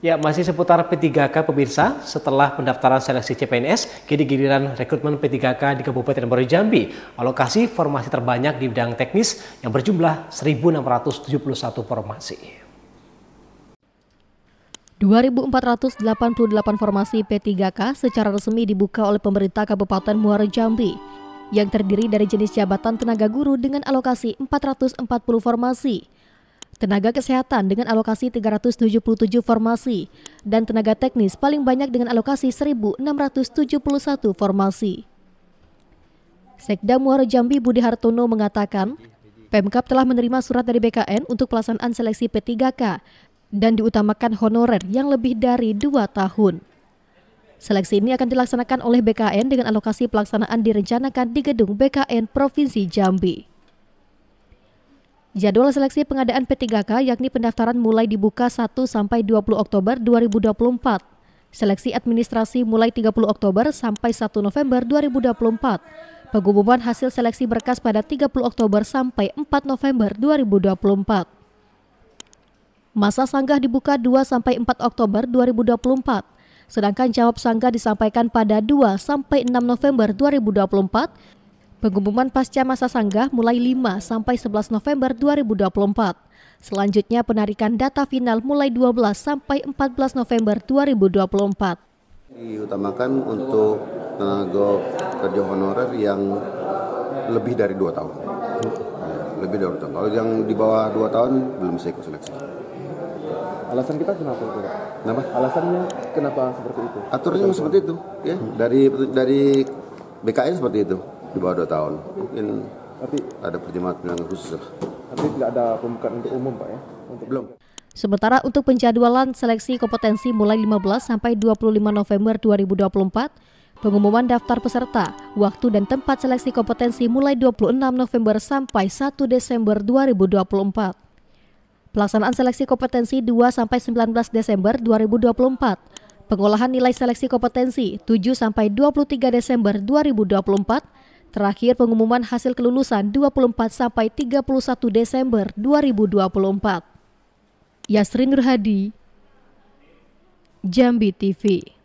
Ya, masih seputar P3K pemirsa, setelah pendaftaran seleksi CPNS, kini giliran rekrutmen P3K di Kabupaten Muara Jambi. Alokasi formasi terbanyak di bidang teknis yang berjumlah 1.671 formasi. 2.488 formasi P3K secara resmi dibuka oleh pemerintah Kabupaten Muara Jambi yang terdiri dari jenis jabatan tenaga guru dengan alokasi 440 formasi tenaga kesehatan dengan alokasi 377 formasi, dan tenaga teknis paling banyak dengan alokasi 1.671 formasi. Sekda Muara Jambi Budi Hartono mengatakan, Pemkap telah menerima surat dari BKN untuk pelaksanaan seleksi P3K dan diutamakan honorer yang lebih dari dua tahun. Seleksi ini akan dilaksanakan oleh BKN dengan alokasi pelaksanaan direncanakan di gedung BKN Provinsi Jambi. Jadwal seleksi pengadaan P3K yakni pendaftaran mulai dibuka 1 sampai 20 Oktober 2024. Seleksi administrasi mulai 30 Oktober sampai 1 November 2024. Pengumuman hasil seleksi berkas pada 30 Oktober sampai 4 November 2024. Masa sanggah dibuka 2 sampai 4 Oktober 2024. Sedangkan jawab sanggah disampaikan pada 2 sampai 6 November 2024 Pengumuman pasca masa sanggah mulai 5 sampai 11 November 2024. Selanjutnya penarikan data final mulai 12 sampai 14 November 2024. Diutamakan untuk tenaga kerja honorer yang lebih dari 2 tahun. Lebih dari 2 tahun. Kalau yang di bawah 2 tahun belum bisa ikut seleksi. Alasan kita kenapa itu? Kenapa? Alasannya kenapa seperti itu? Aturannya seperti itu ya. Dari dari BKN seperti itu di bawah 2 tahun mungkin tapi, ada pertimbangan khusus Tapi tidak ada pembukaan untuk umum Pak ya? Untuk Belum. Sementara untuk penjadwalan seleksi kompetensi mulai 15 sampai 25 November 2024, pengumuman daftar peserta, waktu dan tempat seleksi kompetensi mulai 26 November sampai 1 Desember 2024. Pelaksanaan seleksi kompetensi 2 sampai 19 Desember 2024. Pengolahan nilai seleksi kompetensi 7 sampai 23 Desember 2024 Terakhir pengumuman hasil kelulusan 24 sampai 31 Desember 2024. Yasrin Nurhadi, Jambi TV.